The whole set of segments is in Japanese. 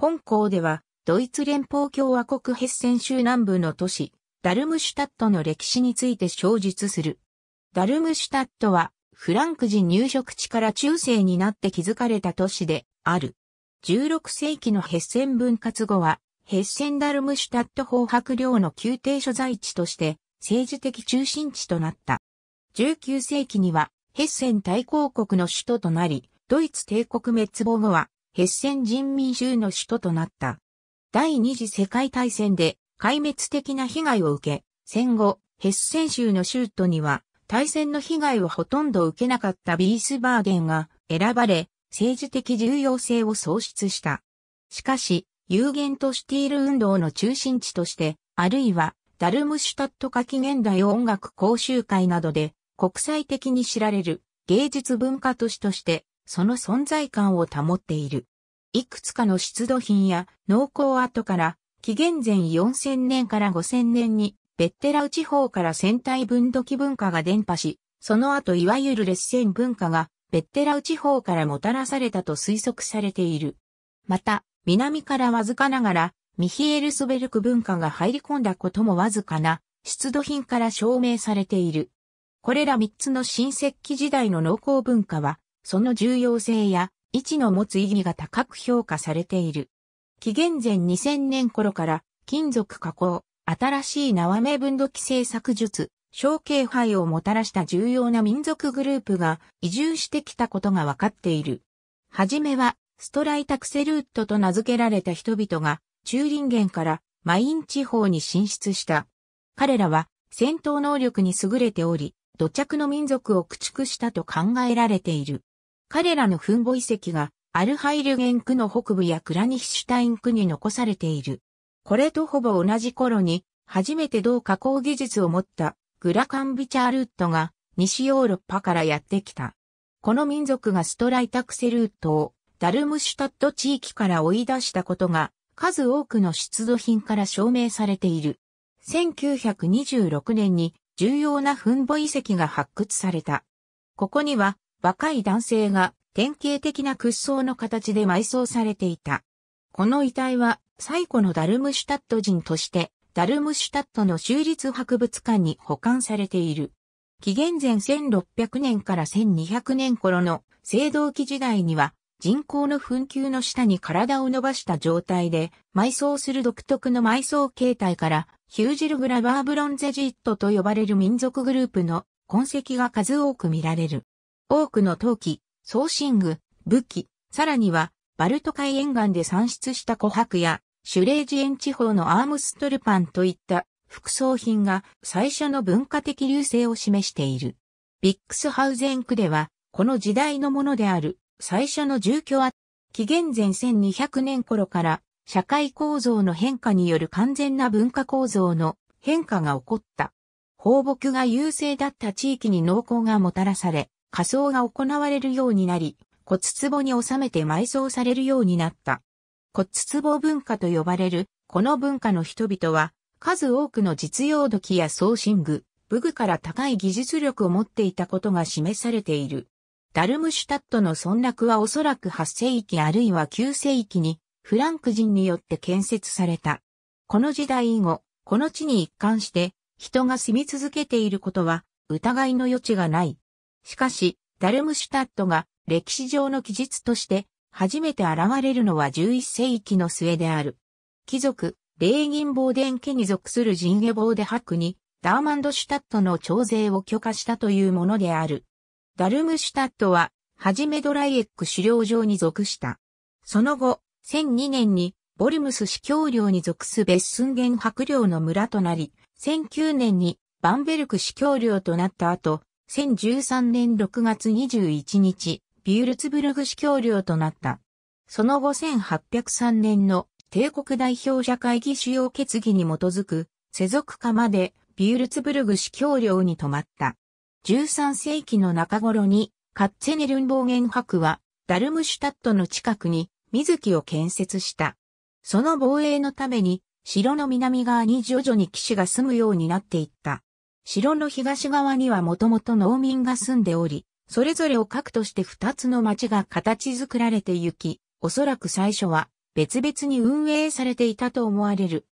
本校では、ドイツ連邦共和国ヘッセン州南部の都市、ダルムシュタットの歴史について詳述する。ダルムシュタットは、フランク人入植地から中世になって築かれた都市である。16世紀のヘッセン分割後は、ヘッセンダルムシュタット法白領の宮廷所在地として、政治的中心地となった。19世紀には、ヘッセン大公国の首都となり、ドイツ帝国滅亡後は、ヘッセン人民州の首都となった。第二次世界大戦で壊滅的な被害を受け、戦後、ヘッセン州の州都には大戦の被害をほとんど受けなかったビースバーゲンが選ばれ、政治的重要性を喪失した。しかし、有限としている運動の中心地として、あるいは、ダルムシュタット夏季現代音楽講習会などで、国際的に知られる芸術文化都市としてその存在感を保っている。いくつかの出土品や農耕跡から紀元前4000年から5000年にベッテラウ地方から戦隊分土器文化が伝播し、その後いわゆる列戦文化がベッテラウ地方からもたらされたと推測されている。また、南からわずかながらミヒエルスベルク文化が入り込んだこともわずかな出土品から証明されている。これら3つの新石器時代の農耕文化はその重要性や位置の持つ意義が高く評価されている。紀元前2000年頃から金属加工、新しい縄目分度規制作術、小敬灰をもたらした重要な民族グループが移住してきたことが分かっている。はじめはストライタクセルートと名付けられた人々が中林源からマイン地方に進出した。彼らは戦闘能力に優れており、土着の民族を駆逐したと考えられている。彼らの墳墓遺跡がアルハイルゲン区の北部やクラニヒシュタイン区に残されている。これとほぼ同じ頃に初めて銅加工技術を持ったグラカンビチャールットが西ヨーロッパからやってきた。この民族がストライタクセルートをダルムシュタット地域から追い出したことが数多くの出土品から証明されている。1926年に重要な墳墓遺跡が発掘された。ここには若い男性が典型的な屈葬の形で埋葬されていた。この遺体は最古のダルムシュタット人としてダルムシュタットの州立博物館に保管されている。紀元前1600年から1200年頃の青銅器時代には人工の紛糾の下に体を伸ばした状態で埋葬する独特の埋葬形態からヒュージルグラバーブロンゼジットと呼ばれる民族グループの痕跡が数多く見られる。多くの陶器、装身具、武器、さらには、バルト海沿岸で産出した琥珀や、シュレージエン地方のアームストルパンといった副葬品が最初の文化的流星を示している。ビックスハウゼン区では、この時代のものである最初の住居は、紀元前1200年頃から社会構造の変化による完全な文化構造の変化が起こった。放牧が優勢だった地域に農耕がもたらされ、仮想が行われるようになり、骨壺に収めて埋葬されるようになった。骨壺文化と呼ばれる、この文化の人々は、数多くの実用土器や装身具、武具から高い技術力を持っていたことが示されている。ダルムシュタットの村落はおそらく8世紀あるいは9世紀にフランク人によって建設された。この時代以後、この地に一貫して人が住み続けていることは疑いの余地がない。しかし、ダルムシュタットが歴史上の記述として初めて現れるのは11世紀の末である。貴族、レーニンボーデン家に属するジンゲボーデクに、ダーマンドシュタットの徴税を許可したというものである。ダルムシュタットは、はじめドライエック狩猟場に属した。その後、1002年に、ボルムス司教領に属すベッスンゲン領の村となり、1009年にバンベルク司教領となった後、1013年6月21日、ビュルツブルグ市教領となった。その後1803年の帝国代表者会議主要決議に基づく世俗化までビュルツブルグ市教領に止まった。13世紀の中頃にカッツェネルンボーゲン博はダルムシュタットの近くに水木を建設した。その防衛のために城の南側に徐々に騎士が住むようになっていった。城の東側にはもともと農民が住んでおり、それぞれを核として二つの町が形作られてゆき、おそらく最初は別々に運営されていたと思われる。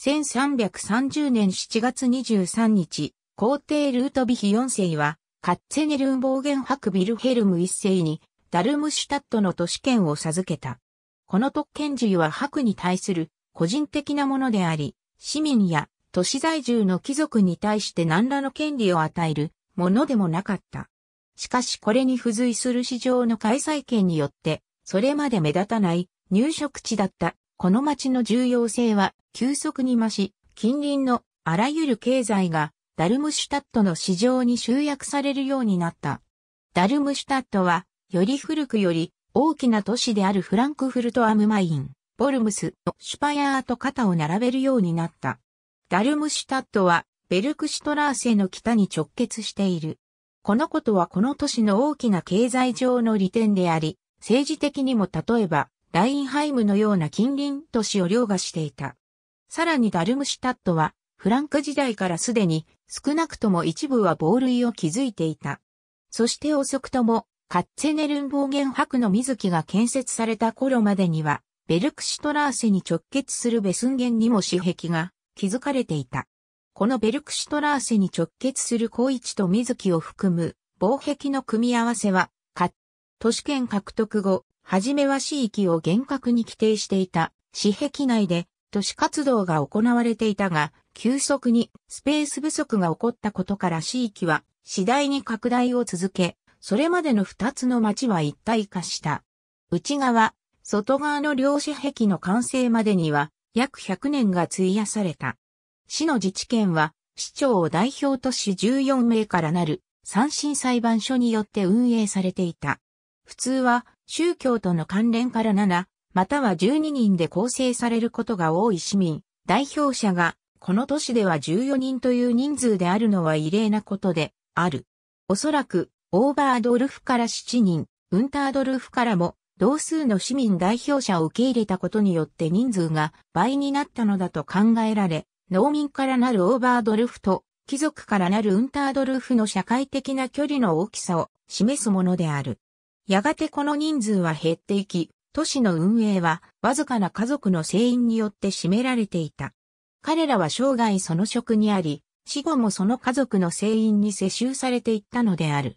1330年7月23日、皇帝ルートビヒ4世は、カッツェネルンボーゲンクビルヘルム1世に、ダルムシュタットの都市圏を授けた。この特権自由はクに対する個人的なものであり、市民や都市在住の貴族に対して何らの権利を与えるものでもなかった。しかしこれに付随する市場の開催権によって、それまで目立たない入植地だったこの町の重要性は急速に増し、近隣のあらゆる経済がダルムシュタットの市場に集約されるようになった。ダルムシュタットは、より古くより大きな都市であるフランクフルト・アムマイン、ボルムス、シュパヤーと肩を並べるようになった。ダルムシュタットはベルクシュトラーセの北に直結している。このことはこの都市の大きな経済上の利点であり、政治的にも例えば、ラインハイムのような近隣都市を凌駕していた。さらにダルムシュタットは、フランク時代からすでに少なくとも一部は防類を築いていた。そして遅くとも、カッツェネルン暴言白の水木が建設された頃までには、ベルクシュトラーセに直結するベスンゲンにも私壁が築かれていた。このベルクシュトラーセに直結する高市と水木を含む防壁の組み合わせは、か、都市圏獲得後、はじめは市域を厳格に規定していた、市壁内で都市活動が行われていたが、急速にスペース不足が起こったことから市域は次第に拡大を続け、それまでの二つの町は一体化した。内側、外側の両市壁の完成までには、約100年が費やされた。市の自治権は、市長を代表とし14名からなる三審裁判所によって運営されていた。普通は宗教との関連から7、または12人で構成されることが多い市民、代表者が、この都市では14人という人数であるのは異例なことで、ある。おそらく、オーバードルフから7人、ウンタードルフからも同数の市民代表者を受け入れたことによって人数が倍になったのだと考えられ、農民からなるオーバードルフと貴族からなるウンタードルフの社会的な距離の大きさを示すものである。やがてこの人数は減っていき、都市の運営はわずかな家族の聖員によって占められていた。彼らは生涯その職にあり、死後もその家族の聖員に世襲されていったのである。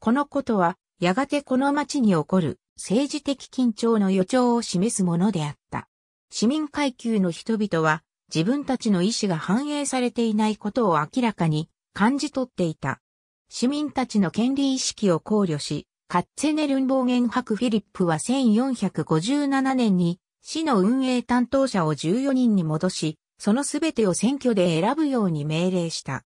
このことは、やがてこの町に起こる政治的緊張の予兆を示すものであった。市民階級の人々は自分たちの意思が反映されていないことを明らかに感じ取っていた。市民たちの権利意識を考慮し、カッツェネルン暴言博フィリップは1457年に市の運営担当者を14人に戻し、そのすべてを選挙で選ぶように命令した。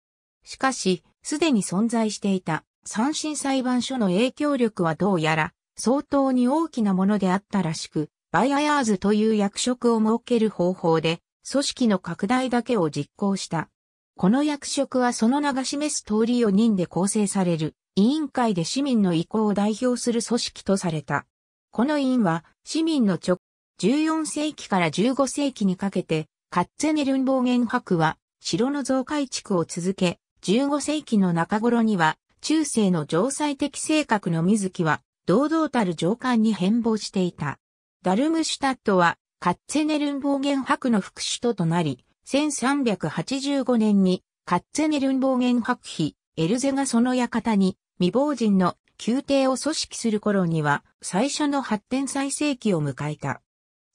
しかし、すでに存在していた三審裁判所の影響力はどうやら相当に大きなものであったらしく、バイアヤーズという役職を設ける方法で、組織の拡大だけを実行した。この役職はその名が示す通り4人で構成される、委員会で市民の意向を代表する組織とされた。この委員は、市民の直、14世紀から15世紀にかけて、カッツェネルン暴言博は、城の増改築を続け、15世紀の中頃には、中世の城塞的性格の水木は、堂々たる上官に変貌していた。ダルムシュタットは、カッツェネルンボーゲン博の副首都となり、1385年に、カッツェネルンボーゲン博妃、エルゼがその館に、未亡人の宮廷を組織する頃には、最初の発展最盛期を迎えた。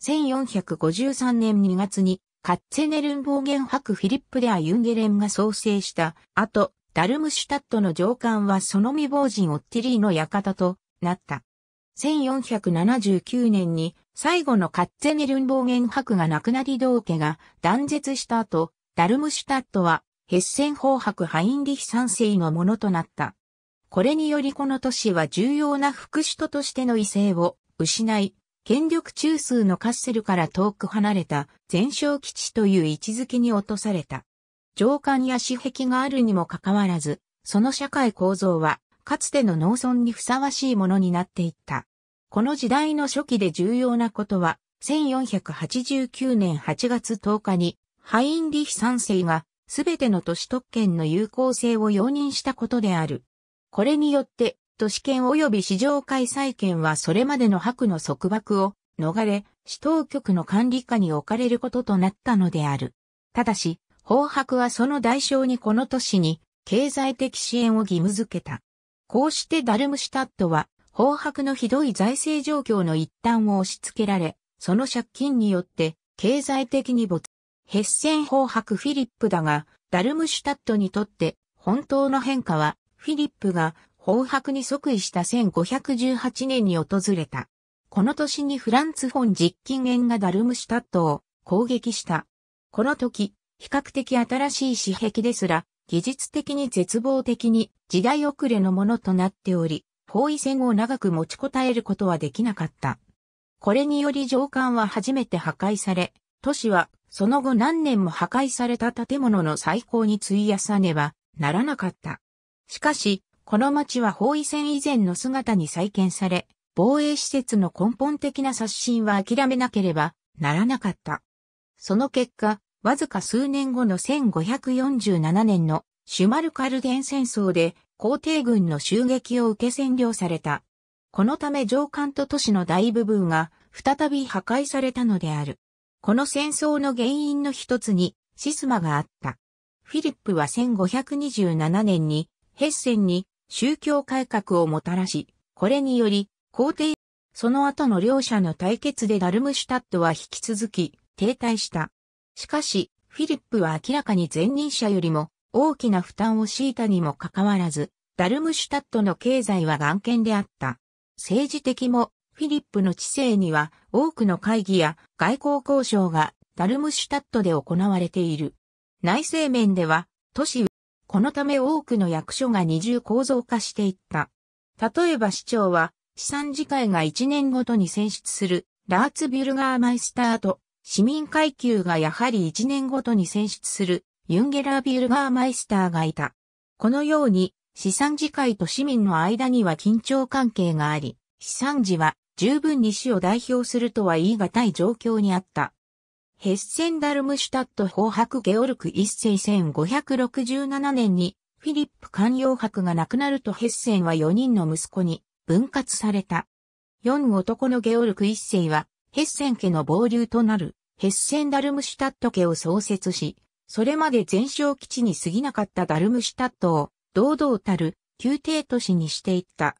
1453年2月に、カッツェネルンボーゲン博フィリップ・デア・ユンゲレンが創生した後、ダルムシュタットの上官はその未亡人オッティリーの館となった。1479年に最後のカッツェネルン暴言博が亡くなり道家が断絶した後、ダルムシュタットはヘッセン法博ハインリヒ三世のものとなった。これによりこの都市は重要な副首都としての威勢を失い、権力中枢のカッセルから遠く離れた全焼基地という位置づけに落とされた。上官や私壁があるにもかかわらず、その社会構造はかつての農村にふさわしいものになっていった。この時代の初期で重要なことは、1489年8月10日に、ハインリヒ3世が、すべての都市特権の有効性を容認したことである。これによって、都市圏及び市場開催権はそれまでの白の束縛を逃れ、市当局の管理下に置かれることとなったのである。ただし、法白はその代償にこの都市に経済的支援を義務付けた。こうしてダルムシュタットは、崩迫のひどい財政状況の一端を押し付けられ、その借金によって経済的に没。ヘッセン崩白フィリップだが、ダルムシュタットにとって本当の変化は、フィリップが崩迫に即位した1518年に訪れた。この年にフランツ・フォン実金縁がダルムシュタットを攻撃した。この時、比較的新しい紙幣ですら、技術的に絶望的に時代遅れのものとなっており、包囲戦を長く持ちこたえることはできなかった。これにより上官は初めて破壊され、都市はその後何年も破壊された建物の再興に費やさねばならなかった。しかし、この町は包囲戦以前の姿に再建され、防衛施設の根本的な刷新は諦めなければならなかった。その結果、わずか数年後の1547年のシュマルカルデン戦争で皇帝軍の襲撃を受け占領された。このため上官と都市の大部分が再び破壊されたのである。この戦争の原因の一つにシスマがあった。フィリップは1527年にヘッセンに宗教改革をもたらし、これにより皇帝、その後の両者の対決でダルムシュタットは引き続き停滞した。しかし、フィリップは明らかに前任者よりも大きな負担を強いたにもかかわらず、ダルムシュタットの経済は眼見であった。政治的も、フィリップの知性には多くの会議や外交交渉がダルムシュタットで行われている。内政面では、都市、このため多くの役所が二重構造化していった。例えば市長は、資産次会が1年ごとに選出する、ラーツビュルガーマイスターと、市民階級がやはり1年ごとに選出する、ユンゲラービルガーマイスターがいた。このように、資産次会と市民の間には緊張関係があり、資産時は十分に市を代表するとは言い難い状況にあった。ヘッセンダルムシュタット法白ゲオルク一世1567年にフィリップ官僚白が亡くなるとヘッセンは4人の息子に分割された。4男のゲオルク一世はヘッセン家の暴流となるヘッセンダルムシュタット家を創設し、それまで前哨基地に過ぎなかったダルムシュタットを堂々たる宮廷都市にしていった。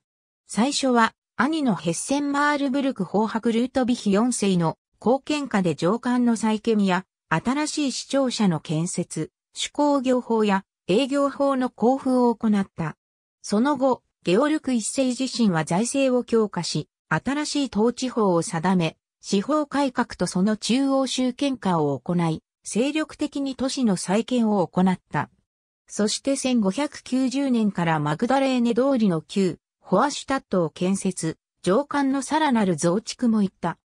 最初は兄のヘッセンマールブルク砲白ルートビヒ4世の貢献下で上官の再建や新しい市庁舎の建設、手工業法や営業法の交付を行った。その後、ゲオルク一世自身は財政を強化し、新しい統治法を定め、司法改革とその中央集権化を行い、精力的に都市の再建を行った。そして1590年からマグダレーネ通りの旧、ホアシュタットを建設、上官のさらなる増築も行った。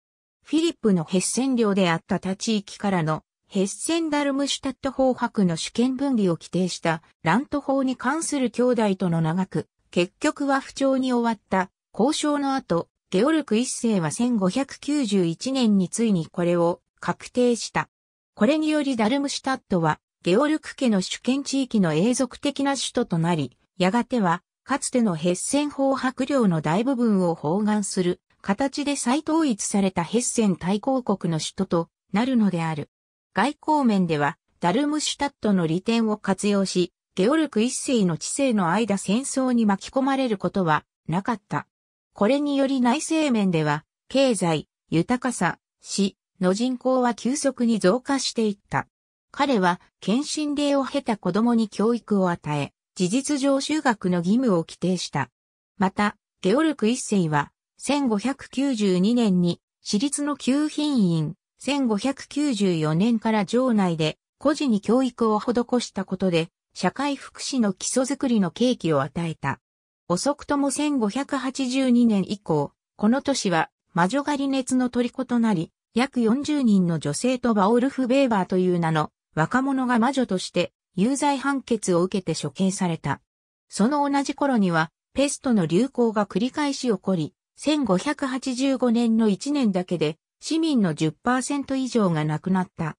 フィリップのヘッセン領であった他地域からのヘッセンダルムシュタット法白の主権分離を規定したラント法に関する兄弟との長く、結局は不調に終わった交渉の後、ゲオルク一世は1591年についにこれを確定した。これによりダルムシュタットは、ゲオルク家の主権地域の永続的な首都となり、やがては、かつてのヘッセン法白領の大部分を包含する形で再統一されたヘッセン大公国の首都となるのである。外交面では、ダルムシュタットの利点を活用し、ゲオルク一世の知性の間戦争に巻き込まれることはなかった。これにより内政面では、経済、豊かさ、死、の人口は急速に増加していった。彼は、検診令を経た子供に教育を与え、事実上修学の義務を規定した。また、ゲオルク一世は、1592年に、私立の旧品院、1594年から城内で、孤児に教育を施したことで、社会福祉の基礎づくりの契機を与えた。遅くとも1582年以降、この年は魔女狩り熱の虜となり、約40人の女性とバオルフ・ベーバーという名の若者が魔女として有罪判決を受けて処刑された。その同じ頃にはペストの流行が繰り返し起こり、1585年の1年だけで市民の10%以上が亡くなった。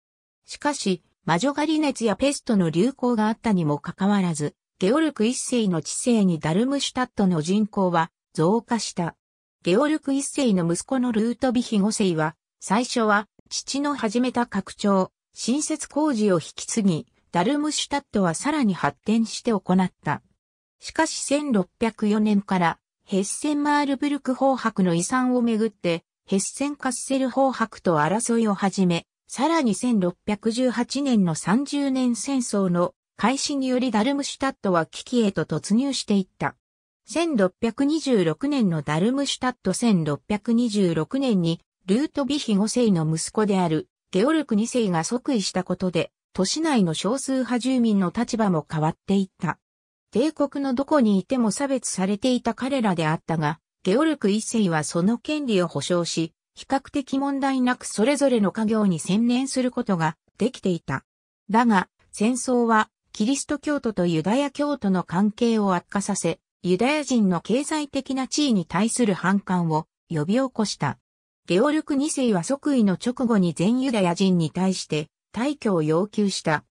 しかし、魔女狩り熱やペストの流行があったにもかかわらず、ゲオルク一世の知性にダルムシュタットの人口は増加した。ゲオルク一世の息子のルートビヒ五世は最初は、父の始めた拡張、新設工事を引き継ぎ、ダルムシュタットはさらに発展して行った。しかし1604年から、ヘッセンマールブルク法白の遺産をめぐって、ヘッセンカッセル法白と争いを始め、さらに1618年の30年戦争の開始によりダルムシュタットは危機へと突入していった。1626年のダルムシュタット1626年にルートヴィヒ5世の息子であるゲオルク2世が即位したことで、都市内の少数派住民の立場も変わっていった。帝国のどこにいても差別されていた彼らであったが、ゲオルク1世はその権利を保障し、比較的問題なくそれぞれの家業に専念することができていた。だが、戦争はキリスト教徒とユダヤ教徒の関係を悪化させ、ユダヤ人の経済的な地位に対する反感を呼び起こした。ゲオルク2世は即位の直後に全ユダヤ人に対して退去を要求した。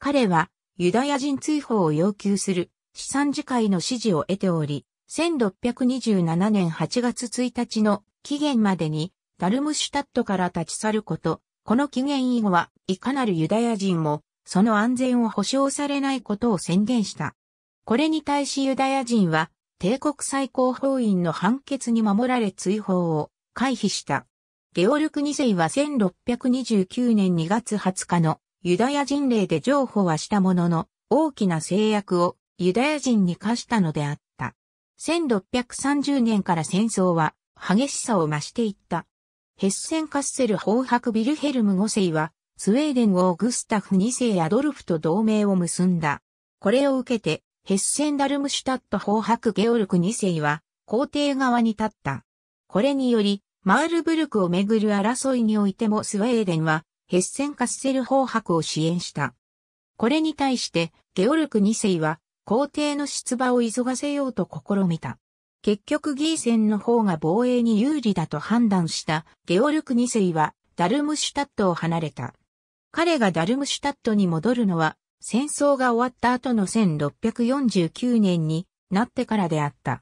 彼はユダヤ人追放を要求する資産次会の支持を得ており、1627年8月1日の期限までにダルムシュタットから立ち去ること、この期限以後はいかなるユダヤ人もその安全を保障されないことを宣言した。これに対しユダヤ人は帝国最高法院の判決に守られ追放を回避した。ゲオルク2世は1629年2月20日のユダヤ人令で譲歩はしたものの、大きな制約をユダヤ人に課したのであった。1630年から戦争は激しさを増していった。ヘッセンカッセル法伯ビルヘルム5世は、スウェーデン王グスタフ2世アドルフと同盟を結んだ。これを受けて、ヘッセンダルムシュタット法伯ゲオルク2世は、皇帝側に立った。これにより、マールブルクをめぐる争いにおいてもスウェーデンはヘッセンカッセル法白を支援した。これに対してゲオルク2世は皇帝の出馬を急がせようと試みた。結局ギーセンの方が防衛に有利だと判断したゲオルク2世はダルムシュタットを離れた。彼がダルムシュタットに戻るのは戦争が終わった後の1649年になってからであった。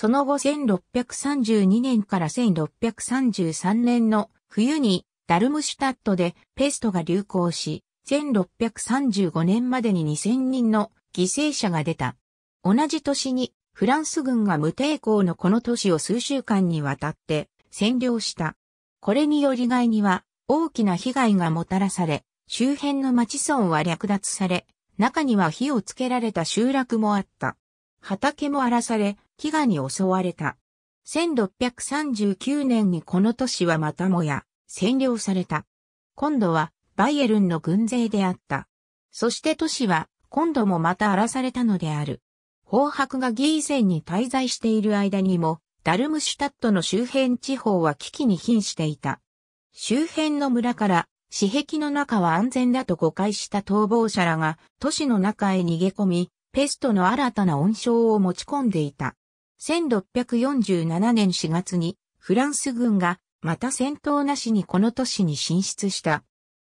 その後1632年から1633年の冬にダルムシュタットでペストが流行し、1635年までに2000人の犠牲者が出た。同じ年にフランス軍が無抵抗のこの都市を数週間にわたって占領した。これにより外には大きな被害がもたらされ、周辺の町村は略奪され、中には火をつけられた集落もあった。畑も荒らされ、飢餓に襲われた。1639年にこの都市はまたもや占領された。今度はバイエルンの軍勢であった。そして都市は今度もまた荒らされたのである。砲白がギーセンに滞在している間にも、ダルムシュタットの周辺地方は危機に瀕していた。周辺の村から死壁の中は安全だと誤解した逃亡者らが都市の中へ逃げ込み、ペストの新たな温床を持ち込んでいた。1647年4月にフランス軍がまた戦闘なしにこの都市に進出した。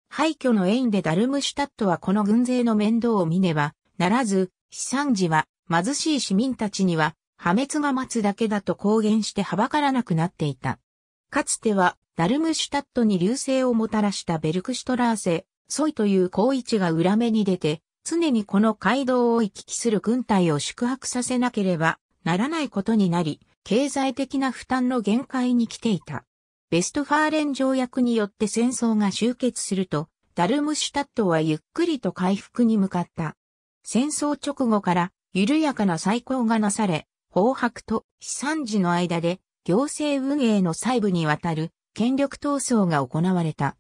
廃墟の縁でダルムシュタットはこの軍勢の面倒を見ねばならず、悲惨時は貧しい市民たちには破滅が待つだけだと公言してはばからなくなっていた。かつてはダルムシュタットに流星をもたらしたベルクシュトラーセ、ソイという高一が裏目に出て、常にこの街道を行き来する軍隊を宿泊させなければならないことになり、経済的な負担の限界に来ていた。ベストファーレン条約によって戦争が終結すると、ダルムシュタットはゆっくりと回復に向かった。戦争直後から緩やかな再興がなされ、崩白と悲惨時の間で行政運営の細部にわたる権力闘争が行われた。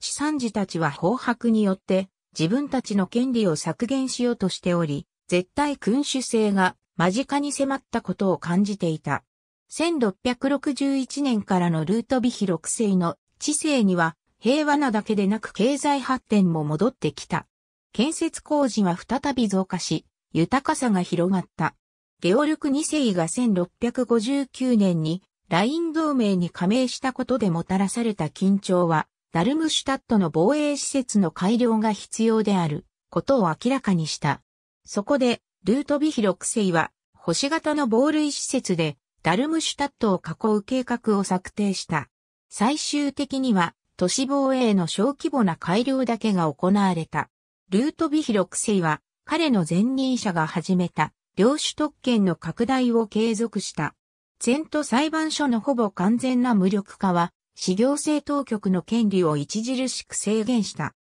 資産時たちは崩白によって自分たちの権利を削減しようとしており、絶対君主制が間近に迫ったことを感じていた。1661年からのルートビヒ6世の知性には平和なだけでなく経済発展も戻ってきた。建設工事は再び増加し、豊かさが広がった。ゲオルク2世が1659年にライン同盟に加盟したことでもたらされた緊張は、ダルムシュタットの防衛施設の改良が必要であることを明らかにした。そこで、ルートビヒ6世は、星型の防類施設で、ダルムシュタットを囲う計画を策定した。最終的には、都市防衛の小規模な改良だけが行われた。ルートビヒ6世は、彼の前任者が始めた、領主特権の拡大を継続した。全都裁判所のほぼ完全な無力化は、市行政当局の権利を著しく制限した。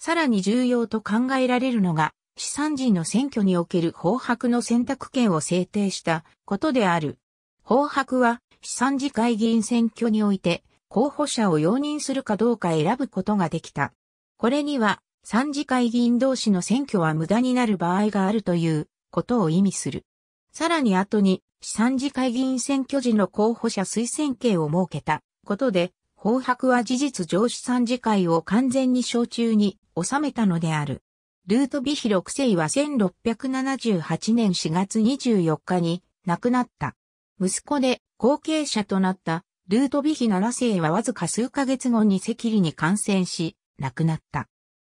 さらに重要と考えられるのが、起産人の選挙における法白の選択権を制定したことである。法白は、資産次会議員選挙において、候補者を容認するかどうか選ぶことができた。これには、参事会議員同士の選挙は無駄になる場合があるということを意味する。さらに後に、参事会議員選挙時の候補者推薦権を設けたことで、法白は事実上資産次会を完全に小中に収めたのである。ルートビヒ6世は1678年4月24日に亡くなった。息子で後継者となったルートビヒ7世はわずか数ヶ月後に赤痢に感染し亡くなった。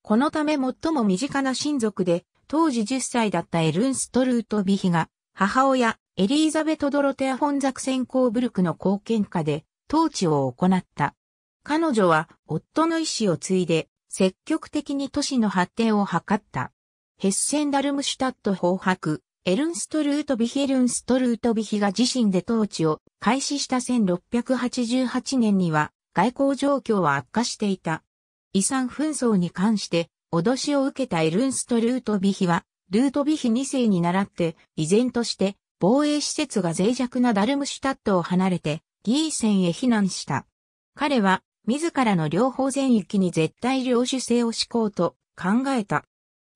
このため最も身近な親族で当時10歳だったエルンストルートビヒが母親エリーザベト・ドロテア・本作先行ブルクの貢献下で統治を行った。彼女は夫の意志を継いで積極的に都市の発展を図った。ヘッセンダルムシュタット法白、エルンストルートビヒエルンストルートビヒが自身で統治を開始した1688年には外交状況は悪化していた。遺産紛争に関して脅しを受けたエルンストルートビヒはルートビヒ2世に倣って依然として防衛施設が脆弱なダルムシュタットを離れてギーセンへ避難した。彼は自らの両方全域に絶対領主制を敷こうと考えた。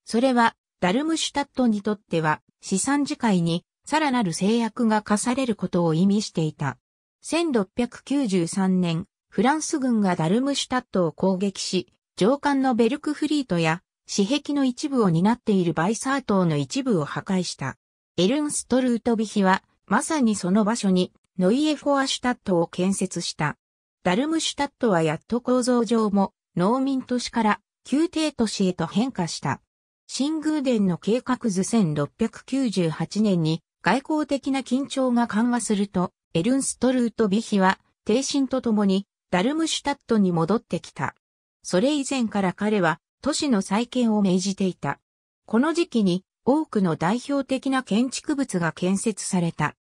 それは、ダルムシュタットにとっては、資産次会に、さらなる制約が課されることを意味していた。1693年、フランス軍がダルムシュタットを攻撃し、上官のベルクフリートや、私壁の一部を担っているバイサー島の一部を破壊した。エルンストルートビヒは、まさにその場所に、ノイエフォアシュタットを建設した。ダルムシュタットはやっと構造上も農民都市から宮廷都市へと変化した。新宮殿の計画図1698年に外交的な緊張が緩和すると、エルンストルート・ビヒは、帝神と共にダルムシュタットに戻ってきた。それ以前から彼は都市の再建を命じていた。この時期に多くの代表的な建築物が建設された。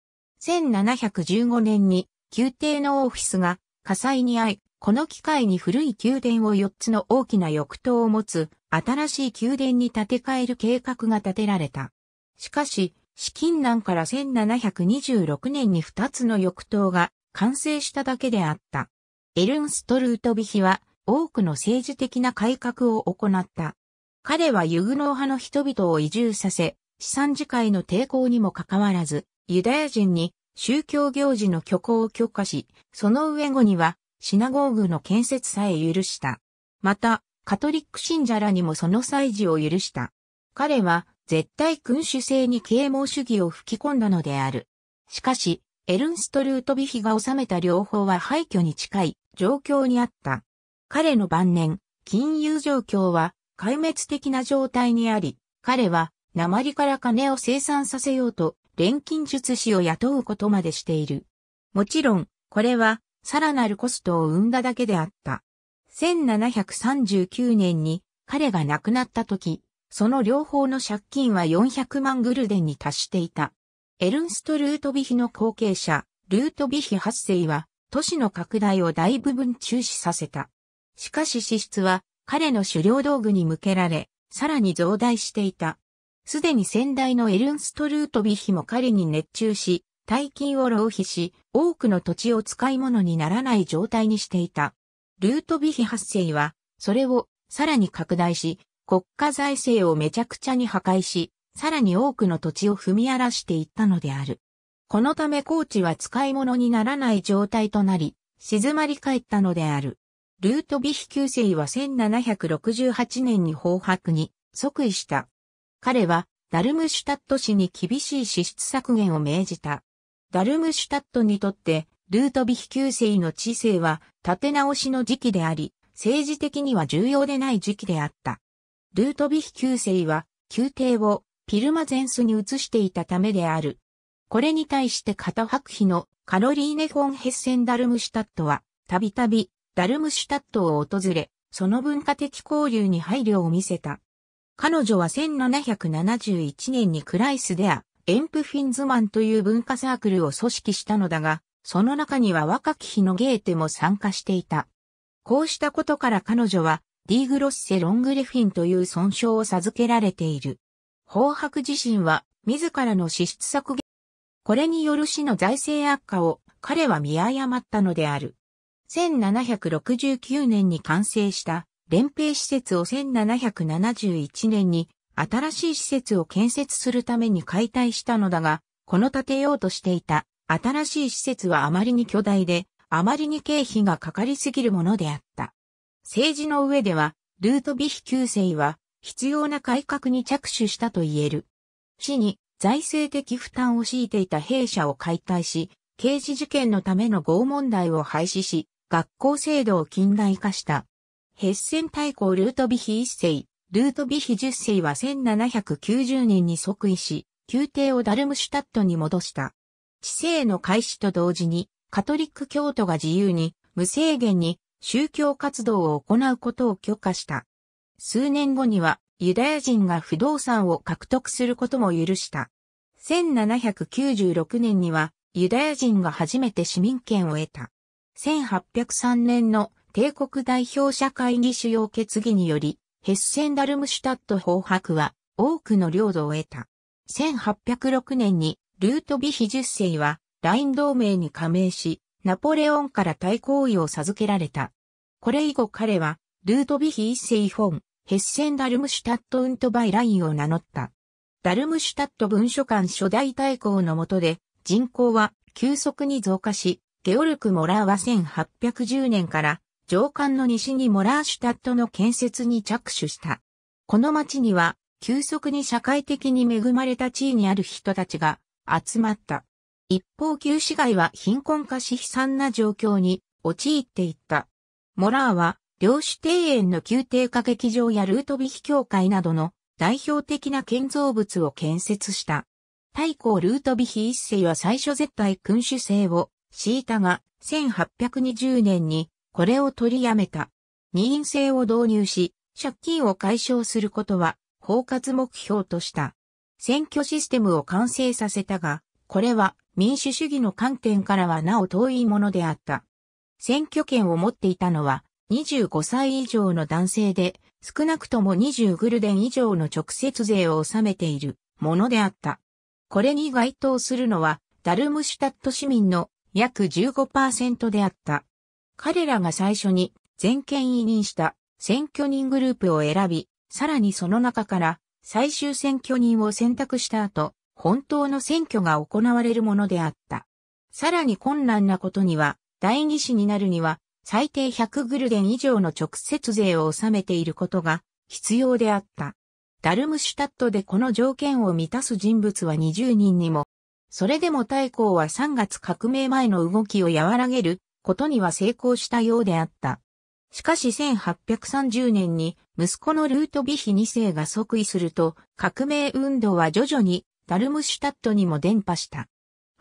1715年に宮廷のオフィスが火災に遭い、この機会に古い宮殿を4つの大きな浴塔を持つ新しい宮殿に建て替える計画が立てられた。しかし、資金難から1726年に2つの浴塔が完成しただけであった。エルンストルートビヒは多くの政治的な改革を行った。彼はユグノー派の人々を移住させ、資産自会の抵抗にもかかわらず、ユダヤ人に宗教行事の挙行を許可し、その上後にはシナゴーグの建設さえ許した。また、カトリック信者らにもその祭事を許した。彼は絶対君主制に啓蒙主義を吹き込んだのである。しかし、エルンストルートビヒが治めた両方は廃墟に近い状況にあった。彼の晩年、金融状況は壊滅的な状態にあり、彼は鉛から金を生産させようと錬金術師を雇うことまでしている。もちろん、これは、さらなるコストを生んだだけであった。1739年に彼が亡くなった時、その両方の借金は400万グルデンに達していた。エルンスト・ルートビヒの後継者、ルートビヒ8世は、都市の拡大を大部分中止させた。しかし支出は、彼の狩猟道具に向けられ、さらに増大していた。すでに先代のエルンストルートビヒも彼に熱中し、大金を浪費し、多くの土地を使い物にならない状態にしていた。ルートビヒ八世は、それをさらに拡大し、国家財政をめちゃくちゃに破壊し、さらに多くの土地を踏み荒らしていったのである。このため高地は使い物にならない状態となり、静まり返ったのである。ルートビヒ九世は1768年に法白に即位した。彼はダルムシュタット氏に厳しい支出削減を命じた。ダルムシュタットにとってルートヴィヒ旧世の知性は立て直しの時期であり、政治的には重要でない時期であった。ルートヴィヒ旧世は宮廷をピルマゼンスに移していたためである。これに対して片白ヒのカロリーネ・フォン・ヘッセン・ダルムシュタットは、たびたび、ダルムシュタットを訪れ、その文化的交流に配慮を見せた。彼女は1771年にクライスデア、エンプフィンズマンという文化サークルを組織したのだが、その中には若き日のゲーテも参加していた。こうしたことから彼女は、ディーグロッセ・ロングレフィンという損傷を授けられている。宝白自身は、自らの資質削減。これによる死の財政悪化を彼は見誤ったのである。1769年に完成した連兵施設を1771年に新しい施設を建設するために解体したのだが、この建てようとしていた新しい施設はあまりに巨大で、あまりに経費がかかりすぎるものであった。政治の上では、ルートビヒ旧世は必要な改革に着手したと言える。市に財政的負担を強いていた弊社を解体し、刑事事件のための拷問題を廃止し、学校制度を近代化した。ヘッセン大公ルートビヒ一世、ルートビヒ十世は1790年に即位し、宮廷をダルムシュタットに戻した。治世の開始と同時に、カトリック教徒が自由に、無制限に、宗教活動を行うことを許可した。数年後には、ユダヤ人が不動産を獲得することも許した。1796年には、ユダヤ人が初めて市民権を得た。1803年の帝国代表者会議主要決議により、ヘッセンダルムシュタット方白は多くの領土を得た。1806年にルートビヒ10世はライン同盟に加盟し、ナポレオンから対抗意を授けられた。これ以後彼は、ルートビヒ1世本、ヘッセンダルムシュタットウントバイラインを名乗った。ダルムシュタット文書館初代大公の下で、人口は急速に増加し、ゲオルク・モラーは1810年から上官の西にモラーシュタットの建設に着手した。この町には、急速に社会的に恵まれた地位にある人たちが集まった。一方旧市街は貧困化し悲惨な状況に陥っていった。モラーは、領主庭園の宮廷歌劇場やルートビヒ教会などの代表的な建造物を建設した。太閤ルートビヒ一世は最初絶対君主制を敷いたが、1820年にこれを取りやめた。任意制を導入し、借金を解消することは、包括目標とした。選挙システムを完成させたが、これは民主主義の観点からはなお遠いものであった。選挙権を持っていたのは25歳以上の男性で少なくとも20グルデン以上の直接税を納めているものであった。これに該当するのはダルムシュタット市民の約15%であった。彼らが最初に全権委任した選挙人グループを選び、さらにその中から最終選挙人を選択した後、本当の選挙が行われるものであった。さらに困難なことには、第二子になるには、最低100グルデン以上の直接税を納めていることが必要であった。ダルムシュタットでこの条件を満たす人物は20人にも、それでも太公は3月革命前の動きを和らげることには成功したようであった。しかし1830年に息子のルートビヒ2世が即位すると革命運動は徐々にダルムシュタットにも伝播した。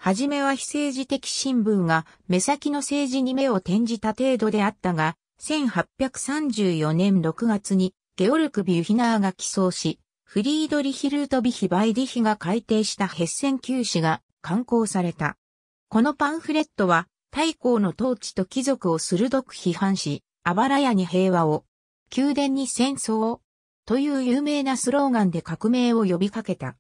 はじめは非政治的新聞が目先の政治に目を転じた程度であったが、1834年6月にゲオルク・ビュヒナーが起草し、フリードリヒ・ルートビヒ・バイディヒが改定したヘッセン旧史が刊行された。このパンフレットは太閤の統治と貴族を鋭く批判し、あばらやに平和を、宮殿に戦争を、という有名なスローガンで革命を呼びかけた。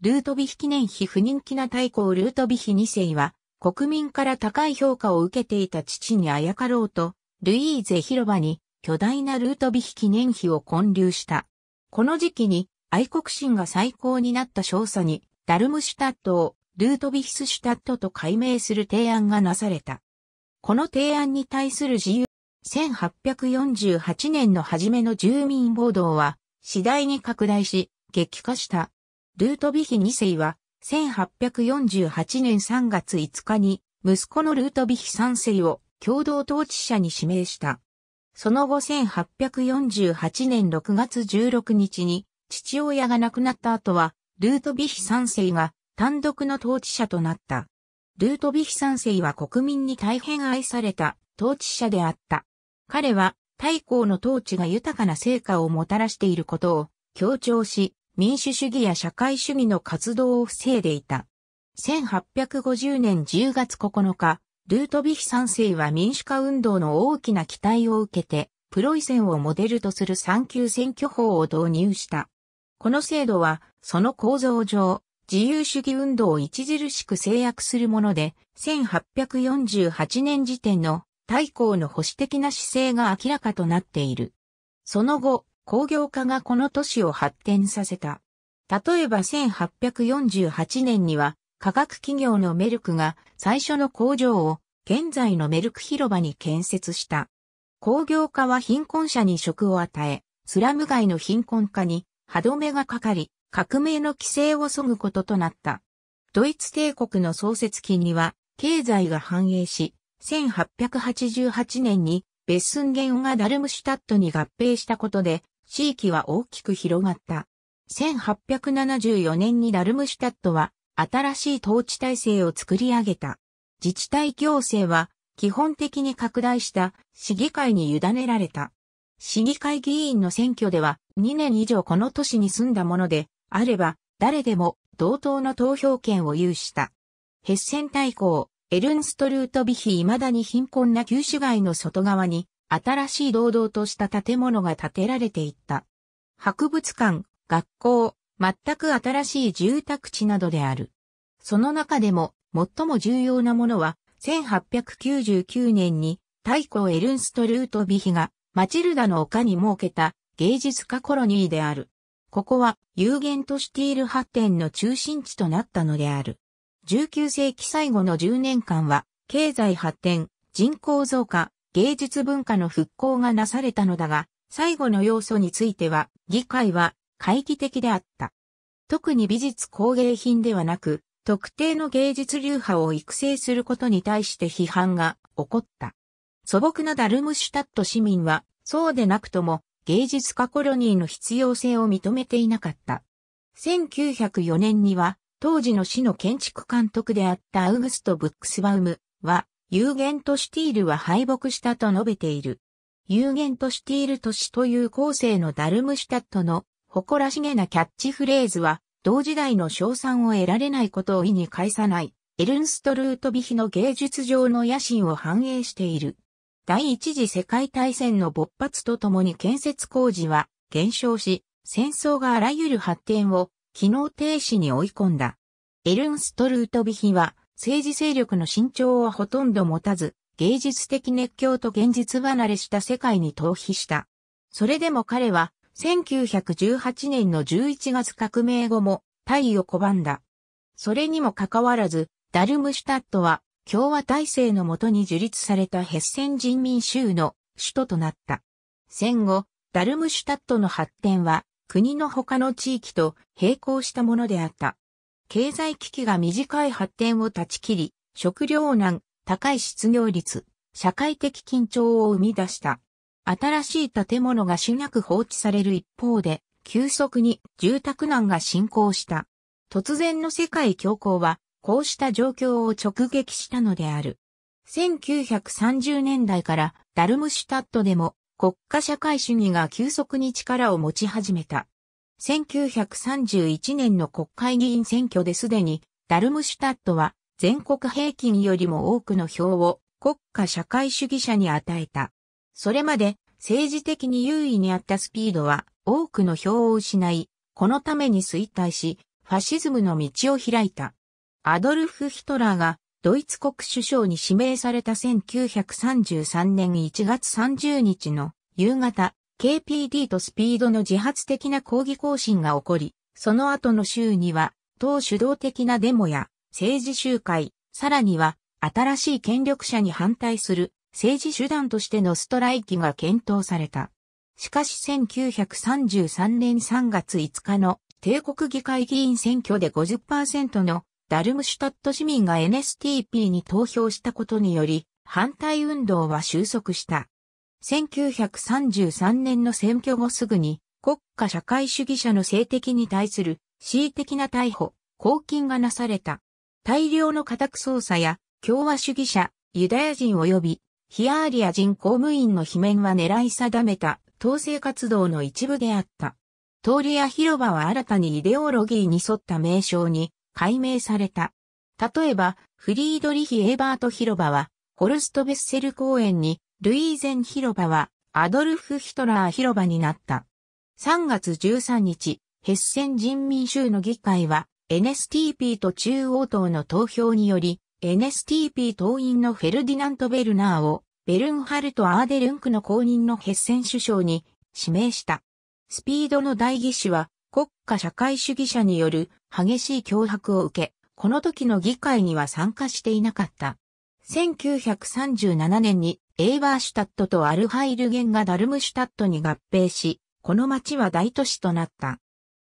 ルートビヒ記念碑不人気な太閤ルートビヒ2世は、国民から高い評価を受けていた父にあやかろうと、ルイーゼ広場に巨大なルートビヒ記念碑を建立した。この時期に愛国心が最高になった少佐に、ダルムシュタットをルートビヒスシュタットと改名する提案がなされた。この提案に対する自由、1848年の初めの住民暴動は、次第に拡大し、激化した。ルートビヒ2世は、1848年3月5日に、息子のルートビヒ3世を共同統治者に指名した。その後1848年6月16日に、父親が亡くなった後は、ルートビヒ3世が単独の統治者となった。ルートヴィヒ三世は国民に大変愛された統治者であった。彼は太閤の統治が豊かな成果をもたらしていることを強調し、民主主義や社会主義の活動を防いでいた。1850年10月9日、ルートヴィヒ三世は民主化運動の大きな期待を受けて、プロイセンをモデルとする産級選挙法を導入した。この制度は、その構造上、自由主義運動を著しく制約するもので、1848年時点の大公の保守的な姿勢が明らかとなっている。その後、工業化がこの都市を発展させた。例えば1848年には、科学企業のメルクが最初の工場を現在のメルク広場に建設した。工業化は貧困者に職を与え、スラム街の貧困化に歯止めがかかり、革命の規制を削ぐこととなった。ドイツ帝国の創設期には、経済が繁栄し、1888年にベッスンゲンがダルムシュタットに合併したことで、地域は大きく広がった。1874年にダルムシュタットは、新しい統治体制を作り上げた。自治体行政は、基本的に拡大した市議会に委ねられた。市議会議員の選挙では2年以上この都市に住んだもので、あれば、誰でも同等の投票権を有した。ヘッセン大公、エルンストルートビヒ未だに貧困な旧市街の外側に、新しい堂々とした建物が建てられていった。博物館、学校、全く新しい住宅地などである。その中でも、最も重要なものは、1899年に、大公エルンストルートビヒが、マチルダの丘に設けた芸術家コロニーである。ここは有限都市ティール発展の中心地となったのである。19世紀最後の10年間は、経済発展、人口増加、芸術文化の復興がなされたのだが、最後の要素については、議会は懐疑的であった。特に美術工芸品ではなく、特定の芸術流派を育成することに対して批判が起こった。素朴なダルムシュタット市民は、そうでなくとも芸術家コロニーの必要性を認めていなかった。1904年には、当時の市の建築監督であったアウグスト・ブックスバウムは、有限都市ティールは敗北したと述べている。有限都市ティール都市という後世のダルムシュタットの誇らしげなキャッチフレーズは、同時代の賞賛を得られないことを意に介さない、エルンスト・ルートビヒの芸術上の野心を反映している。第一次世界大戦の勃発とともに建設工事は減少し、戦争があらゆる発展を機能停止に追い込んだ。エルンストルートビヒは政治勢力の伸長はほとんど持たず、芸術的熱狂と現実離れした世界に逃避した。それでも彼は1918年の11月革命後も退位を拒んだ。それにもかかわらず、ダルムシュタットは共和体制のもとに樹立されたヘッセン人民州の首都となった。戦後、ダルムシュタットの発展は国の他の地域と並行したものであった。経済危機が短い発展を断ち切り、食糧難、高い失業率、社会的緊張を生み出した。新しい建物が主役放置される一方で、急速に住宅難が進行した。突然の世界恐慌はこうした状況を直撃したのである。1930年代からダルムシュタットでも国家社会主義が急速に力を持ち始めた。1931年の国会議員選挙ですでにダルムシュタットは全国平均よりも多くの票を国家社会主義者に与えた。それまで政治的に優位にあったスピードは多くの票を失い、このために衰退し、ファシズムの道を開いた。アドルフ・ヒトラーがドイツ国首相に指名された1933年1月30日の夕方、KPD とスピードの自発的な抗議行進が起こり、その後の週には、党主導的なデモや政治集会、さらには新しい権力者に反対する政治手段としてのストライキが検討された。しかし1933年3月5日の帝国議会議員選挙で50%のダルムシュタット市民が NSTP に投票したことにより、反対運動は収束した。1933年の選挙後すぐに、国家社会主義者の性的に対する恣意的な逮捕、拘禁がなされた。大量の家宅捜査や共和主義者、ユダヤ人及びヒアーリア人公務員の罷免は狙い定めた統制活動の一部であった。通りや広場は新たにイデオロギーに沿った名称に解明された。例えば、フリードリヒ・エーバート広場は、ホルスト・ベッセル公園に、ルイーゼン広場は、アドルフ・ヒトラー広場になった。3月13日、ヘッセン人民州の議会は、NSTP と中央党の投票により、NSTP 党員のフェルディナント・ベルナーを、ベルンハルト・アーデルンクの公認のヘッセン首相に指名した。スピードの代議士は、国家社会主義者による激しい脅迫を受け、この時の議会には参加していなかった。1937年にエーバーシュタットとアルハイルゲンがダルムシュタットに合併し、この町は大都市となった。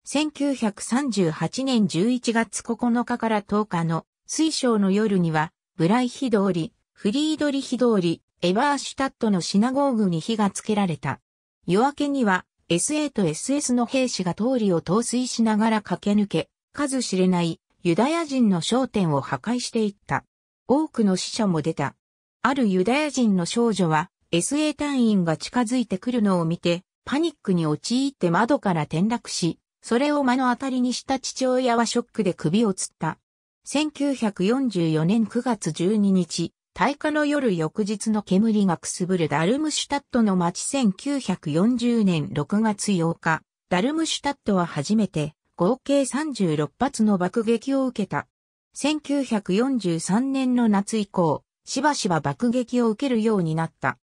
1938年11月9日から10日の水晶の夜には、ブライヒ通り、フリードリヒ通り、エバーシュタットのシナゴーグに火がつけられた。夜明けには SA と SS の兵士が通りを陶酔しながら駆け抜け、数知れないユダヤ人の商店を破壊していった。多くの死者も出た。あるユダヤ人の少女は SA 隊員が近づいてくるのを見て、パニックに陥って窓から転落し、それを目の当たりにした父親はショックで首をつった。1944年9月12日、大火の夜翌日の煙がくすぶるダルムシュタットの町1940年6月8日、ダルムシュタットは初めて合計36発の爆撃を受けた。1943年の夏以降、しばしば爆撃を受けるようになった。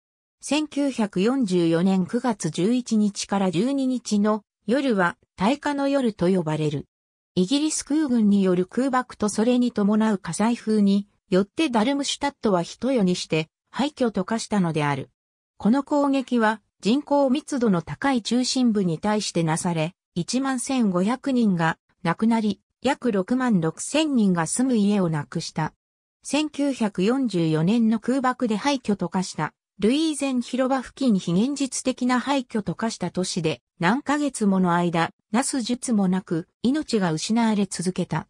1944年9月11日から12日の夜は大火の夜と呼ばれる。イギリス空軍による空爆とそれに伴う火災風によってダルムシュタットは一夜にして廃墟と化したのである。この攻撃は人口密度の高い中心部に対してなされ、1万1500人が亡くなり、約6万6000人が住む家をなくした。1944年の空爆で廃墟と化した、ルイーゼン広場付近非現実的な廃墟と化した都市で、何ヶ月もの間、なす術もなく、命が失われ続けた。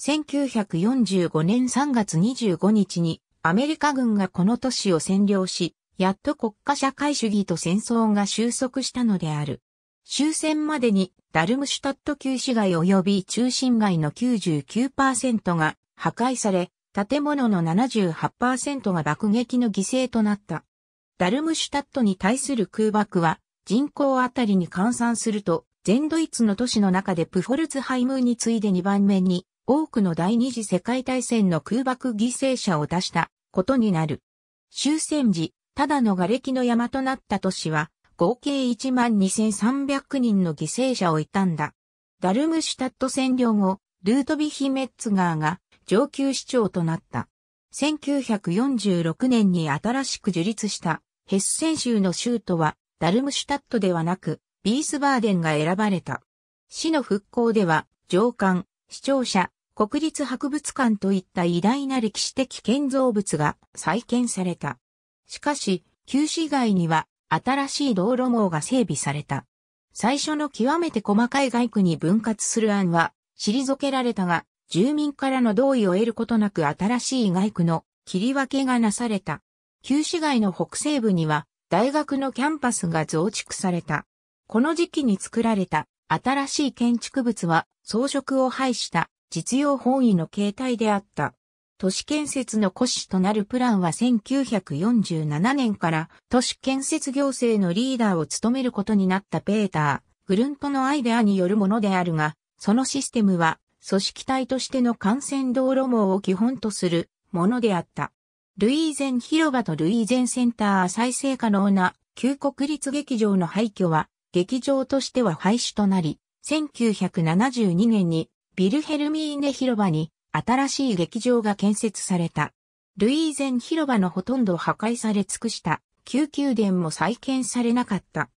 1945年3月25日に、アメリカ軍がこの都市を占領し、やっと国家社会主義と戦争が収束したのである。終戦までにダルムシュタット旧市街及び中心街の99%が破壊され、建物の78%が爆撃の犠牲となった。ダルムシュタットに対する空爆は人口あたりに換算すると、全ドイツの都市の中でプフォルツハイムに次いで2番目に多くの第二次世界大戦の空爆犠牲者を出したことになる。終戦時、ただの瓦礫の山となった都市は合計12,300人の犠牲者を悼んだ。ダルムシュタット占領後、ルートビヒ・メッツガーが上級市長となった。1946年に新しく樹立したヘッセン州の州都はダルムシュタットではなくビースバーデンが選ばれた。市の復興では上官、市庁舎、国立博物館といった偉大な歴史的建造物が再建された。しかし、旧市街には新しい道路網が整備された。最初の極めて細かい街区に分割する案は、退けられたが、住民からの同意を得ることなく新しい街区の切り分けがなされた。旧市街の北西部には、大学のキャンパスが増築された。この時期に作られた新しい建築物は装飾を排した実用本位の形態であった。都市建設の骨子となるプランは1947年から都市建設行政のリーダーを務めることになったペーター・グルントのアイデアによるものであるが、そのシステムは組織体としての幹線道路網を基本とするものであった。ルイーゼン広場とルイーゼンセンター再生可能な旧国立劇場の廃墟は劇場としては廃止となり、1972年にビルヘルミーネ広場に新しい劇場が建設された。ルイーゼン広場のほとんど破壊され尽くした旧宮殿も再建されなかった。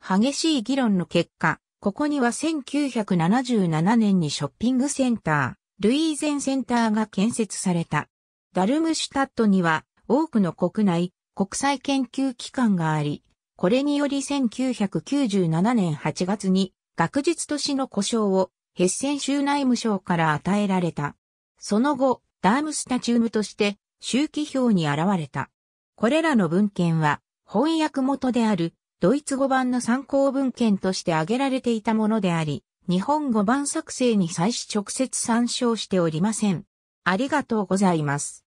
激しい議論の結果、ここには1977年にショッピングセンター、ルイーゼンセンターが建設された。ダルムシュタットには多くの国内、国際研究機関があり、これにより1997年8月に学術都市の故障をヘッセン州内務省から与えられた。その後、ダームスタチウムとして、周期表に現れた。これらの文献は、翻訳元である、ドイツ語版の参考文献として挙げられていたものであり、日本語版作成に際し直接参照しておりません。ありがとうございます。